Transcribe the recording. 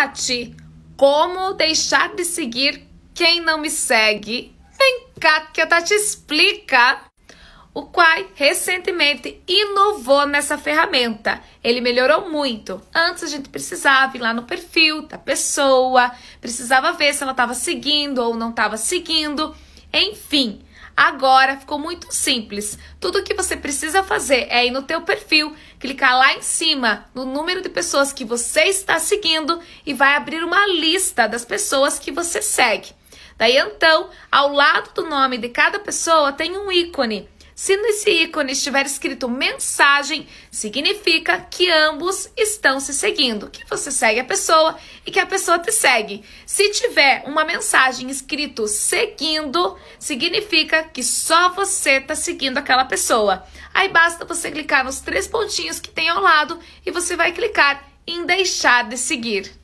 Tati, como deixar de seguir quem não me segue? Vem cá que a Tati explica! O Quai recentemente inovou nessa ferramenta. Ele melhorou muito. Antes a gente precisava ir lá no perfil da pessoa, precisava ver se ela estava seguindo ou não estava seguindo, enfim. Agora ficou muito simples. Tudo o que você precisa fazer é ir no teu perfil, clicar lá em cima no número de pessoas que você está seguindo e vai abrir uma lista das pessoas que você segue. Daí então, ao lado do nome de cada pessoa tem um ícone. Se nesse ícone estiver escrito mensagem, significa que ambos estão se seguindo, que você segue a pessoa e que a pessoa te segue. Se tiver uma mensagem escrito seguindo, significa que só você está seguindo aquela pessoa. Aí basta você clicar nos três pontinhos que tem ao lado e você vai clicar em deixar de seguir.